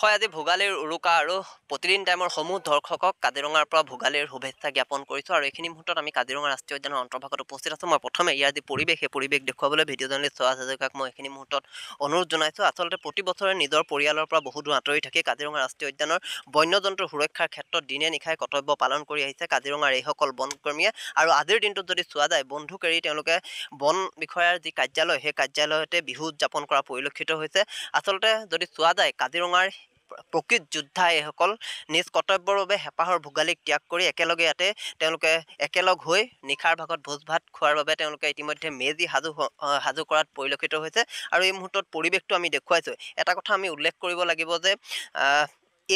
হয় আজি ভোগালীৰ উৰুকা আৰু প্ৰতিদিন টাইমৰ সমূহ দৰ্শকক কাজিৰঙাৰ পৰা ভোগালীৰ শুভেচ্ছা জ্ঞাপন কৰিছোঁ আৰু এইখিনি মুহূৰ্তত আমি কাজিৰঙা ৰাষ্ট্ৰীয় উদ্যানৰ অন্তৰ্ভাগত উপস্থিত আছোঁ মই প্ৰথমে ইয়াৰ যি পৰিৱেশ সেই পৰিৱেশ দেখুৱাবলৈ ভিডিঅ' ভিডিঅ'জনলৈ চোৱা চাজকাক মই এইখিনি মুহূৰ্তত অনুৰোধ জনাইছোঁ আচলতে প্ৰতি বছৰে নিজৰ পৰিয়ালৰ পৰা বহু দূৰ আঁতৰি থাকি কাজিৰঙা ৰাষ্ট্ৰীয় উদ্যানৰ বন্য জন্তুৰ সুৰক্ষাৰ ক্ষেত্ৰত দিনে নিশাই কৰ্তব্য পালন কৰি আহিছে কাজিৰঙাৰ এইসকল বনকৰ্মীয়ে আৰু আজিৰ দিনটোত যদি চোৱা যায় বন্ধুক এৰি তেওঁলোকে বন বিষয়াৰ যি কাৰ্যালয় সেই কাৰ্যালয়তে বিহু উদযাপন কৰা পৰিলক্ষিত হৈছে আচলতে যদি চোৱা যায় কাজিৰঙাৰ প্ৰকৃত যোদ্ধা এইসকল নিজ কৰ্তব্যৰ বাবে হেঁপাহৰ ভোগালীক ত্যাগ কৰি একেলগে ইয়াতে তেওঁলোকে একেলগ হৈ নিশাৰ ভাগত ভোজ ভাত খোৱাৰ বাবে তেওঁলোকে ইতিমধ্যে মেজি সাজু সাজু কৰাত পৰিলক্ষিত হৈছে আৰু এই মুহূৰ্তত পৰিৱেশটো আমি দেখুৱাইছোঁ এটা কথা আমি উল্লেখ কৰিব লাগিব যে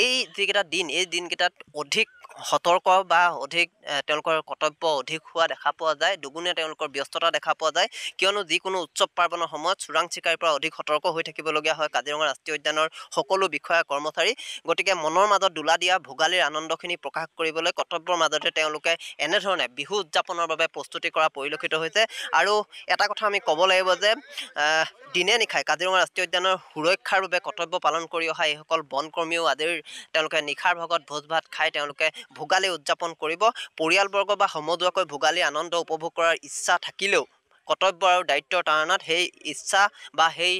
এই যিকেইটা দিন এই দিনকেইটাত অধিক সতৰ্ক বা অধিক তেওঁলোকৰ কৰ্তব্য অধিক হোৱা দেখা পোৱা যায় দুগুণে তেওঁলোকৰ ব্যস্ততা দেখা পোৱা যায় কিয়নো যিকোনো উৎসৱ পাৰ্বণৰ সময়ত চোৰাং চিকাৰীৰ পৰা অধিক সতৰ্ক হৈ থাকিবলগীয়া হয় কাজিৰঙা ৰাষ্ট্ৰীয় উদ্যানৰ সকলো বিষয়া কৰ্মচাৰী গতিকে মনৰ মাজত দোলা দিয়া ভোগালীৰ আনন্দখিনি প্ৰকাশ কৰিবলৈ কৰ্তব্যৰ মাজতে তেওঁলোকে এনেধৰণে বিহু উদযাপনৰ বাবে প্ৰস্তুতি কৰা পৰিলক্ষিত হৈছে আৰু এটা কথা আমি ক'ব লাগিব যে দিনে নিশাই কাজিৰঙা ৰাষ্ট্ৰীয় উদ্যানৰ সুৰক্ষাৰ বাবে কৰ্তব্য পালন কৰি অহা এইসকল বনকৰ্মীও আজিৰ তেওঁলোকে নিশাৰ ভাগত ভোজ ভাত খাই তেওঁলোকে ভোগালী উদযাপন কৰিব পৰিয়ালবৰ্গ বা সমজুৱাকৈ ভোগালী আনন্দ উপভোগ কৰাৰ ইচ্ছা থাকিলেও কৰ্তব্য আৰু দায়িত্বৰ তাৰণাত সেই ইচ্ছা বা সেই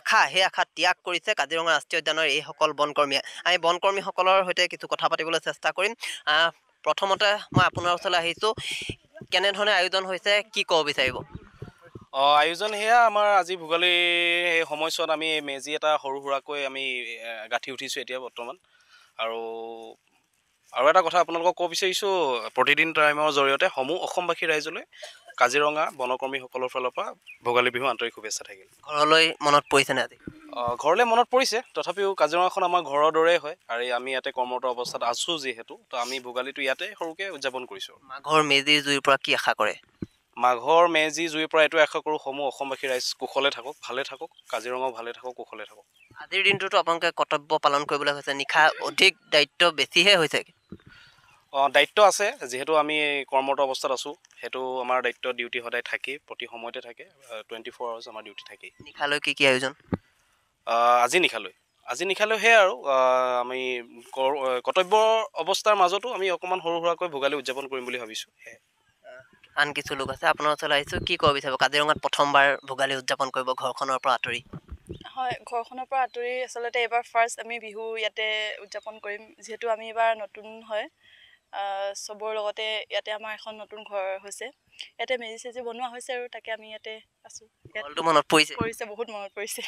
আশা সেই আশা ত্যাগ কৰিছে কাজিৰঙা ৰাষ্ট্ৰীয় উদ্যানৰ এইসকল বনকৰ্মীয়ে আমি বনকৰ্মীসকলৰ সৈতে কিছু কথা পাতিবলৈ চেষ্টা কৰিম প্ৰথমতে মই আপোনাৰ ওচৰলৈ আহিছোঁ কেনেধৰণে আয়োজন হৈছে কি ক'ব বিচাৰিব অঁ আয়োজন সেয়া আমাৰ আজি ভোগালী সেই সময়ছোৱাত আমি মেজি এটা সৰু সুৰাকৈ আমি গাঁঠি উঠিছোঁ এতিয়া বৰ্তমান আৰু আৰু এটা কথা আপোনালোকক ক'ব বিচাৰিছোঁ প্ৰতিদিন টাইমৰ জৰিয়তে সমূহ অসমবাসী ৰাইজলৈ কাজিৰঙা বনকৰ্মীসকলৰ ফালৰ পৰা ভোগালী বিহু আন্তৰিক শুভেচ্ছা থাকিল ঘৰলৈ মনত পৰিছেনে আজি ঘৰলৈ মনত পৰিছে তথাপিও কাজিৰঙাখন আমাৰ ঘৰৰ দৰেই হয় আৰু আমি ইয়াতে কৰ্মৰত অৱস্থাত আছো যিহেতু তো আমি ভোগালীটো ইয়াতে সৰুকৈ উদযাপন কৰিছোঁ মাঘৰ মেজি জুইৰ পৰা কি আশা কৰে মাঘৰ মেজি জুইৰ পৰা এইটোৱে আশা কৰোঁ সমূহ অসমবাসী ৰাইজ কুশলে থাকক ভালে থাকক কাজিৰঙাও ভালে থাকক কুশলে থাকক আজিৰ দিনটোতো আপোনালোকে কৰ্তব্য পালন কৰিবলৈ হৈছে নিশা অধিক দায়িত্ব বেছিহে হৈছে অঁ দায়িত্ব আছে যিহেতু আমি কৰ্মৰত অৱস্থাত আছোঁ সেইটো আমাৰ দায়িত্ব ডিউটি সদায় থাকেই প্ৰতি সময়তে থাকে টুৱেণ্টি ফ'ৰ আৱাৰ্ছ আমাৰ ডিউটি থাকেই নিশালৈ কি কি আয়োজন আজি নিশালৈ আজি নিশালৈ সেয়াই আৰু আমি কৰ্তব্য অৱস্থাৰ মাজতো আমি অকণমান সৰু সুৰাকৈ ভোগালী উদযাপন কৰিম বুলি ভাবিছোঁ আন কিছু লোক আছে আপোনাৰ ওচৰলৈ আহিছোঁ কি ক'ব বিচাৰিব কাজিৰঙাত প্ৰথমবাৰ ভোগালী উদযাপন কৰিব ঘৰখনৰ পৰা আঁতৰি হয় ঘৰখনৰ পৰা আঁতৰি আচলতে এইবাৰ ফাৰ্ষ্ট আমি বিহু ইয়াতে উদযাপন কৰিম যিহেতু আমি এইবাৰ নতুন হয় চবৰ লগতে ইয়াতে আমাৰ এখন নতুন ঘৰ হৈছে ইয়াতে মেজি চেজি বনোৱা হৈছে আৰু তাকে আমি ইয়াতে আছোঁ মনত পৰিছে পৰিছে বহুত মনত পৰিছে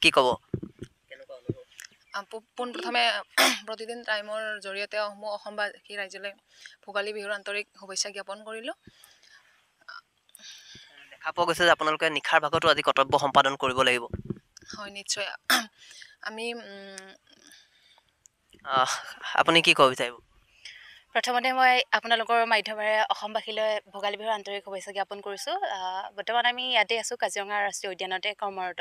কি ক'ব পোন প্ৰথমে প্ৰতিদিন টাইমৰ জৰিয়তে অসমবাসী ৰাইজলৈ ভোগালী বিহুৰ আন্তৰিক শুভেচ্ছা জ্ঞাপন কৰিলোঁ দেখা পোৱা গৈছে যে আপোনালোকে নিশাৰ ভাগতো আজি কৰ্তব্য সম্পাদন কৰিব লাগিব হয় নিশ্চয় আমি আপুনি কি ক'ব বিচাৰিব প্ৰথমতে মই আপোনালোকৰ মাধ্যমেৰে অসমবাসীলৈ ভোগালী বিহুৰ আন্তৰিক শুভেচ্ছা জ্ঞাপন কৰিছোঁ বৰ্তমান আমি ইয়াতে আছোঁ কাজিৰঙা ৰাষ্ট্ৰীয় উদ্যানতে কৰ্মৰত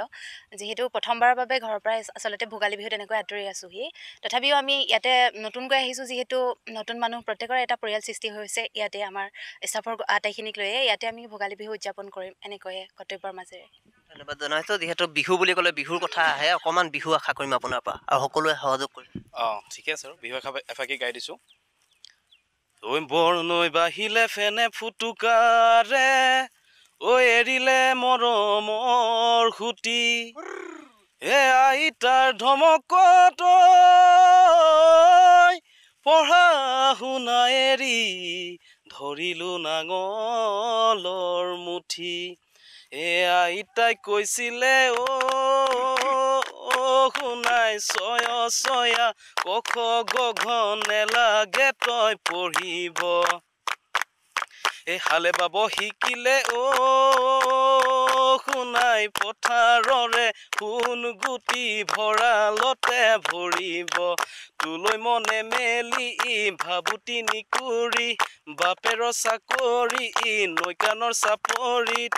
যিহেতু প্ৰথমবাৰৰ বাবে ঘৰৰ পৰাই আচলতে ভোগালী বিহু তেনেকৈ আঁতৰি আছোঁহি তথাপিও আমি ইয়াতে নতুনকৈ আহিছোঁ যিহেতু নতুন মানুহ প্ৰত্যেকৰে এটা পৰিয়াল সৃষ্টি হৈছে ইয়াতে আমাৰ ষ্টাফৰ আটাইখিনিক লৈয়ে ইয়াতে আমি ভোগালী বিহু উদযাপন কৰিম এনেকৈয়ে কৰ্তব্যৰ মাজেৰে ধন্যবাদ জনাইছোঁ যিহেতু বিহু বুলি ক'লে বিহুৰ কথা আহে অকণমান বিহু আশা কৰিম আপোনাৰ পৰা আৰু সকলোৱে সহযোগ কৰিম অঁ ঠিকে আছে বিহু এফাকি গাই দিছোঁ তই বৰ নৈ বাঢ়িলে ফেনে ফুটুকাৰে ঐ এৰিলে মৰমৰ সুতি হে আইতাৰ ধমক পঢ়া শুনা এৰি ধৰিলো নাঙলৰ মুঠি এ আইতাই কৈছিলে অ' শুনাই চয় চয়া কখ গগনে লাগে তই পঢ়িব এহালে বাব শিকিলে অ শুনাই পথাৰৰে সোণ গুটি ভঁৰালতে ভৰিব তোলৈ মনে মেলি ই ভাবুতি নিকুৰি বাপেৰৰ চাকৰি ই নৈকানৰ চাপৰিত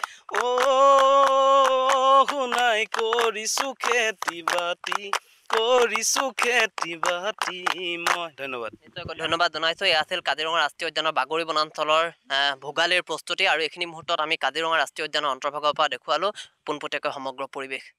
অ' শুনাই কৰিছো খেতি বাতি কৰিছো খেতি বাতি মই ধন্যবাদ ধন্যবাদ জনাইছোঁ এয়া আছিল কাজিৰঙা ৰাষ্ট্ৰীয় উদ্যানৰ বাগৰি বনাঞ্চলৰ ভোগালীৰ প্ৰস্তুতি আৰু এইখিনি মুহূৰ্তত আমি কাজিৰঙা ৰাষ্ট্ৰীয় উদ্যানৰ অন্তৰ্ভাগৰ পৰা দেখুৱালো পোনপটীয়াকৈ সমগ্ৰ পৰিৱেশ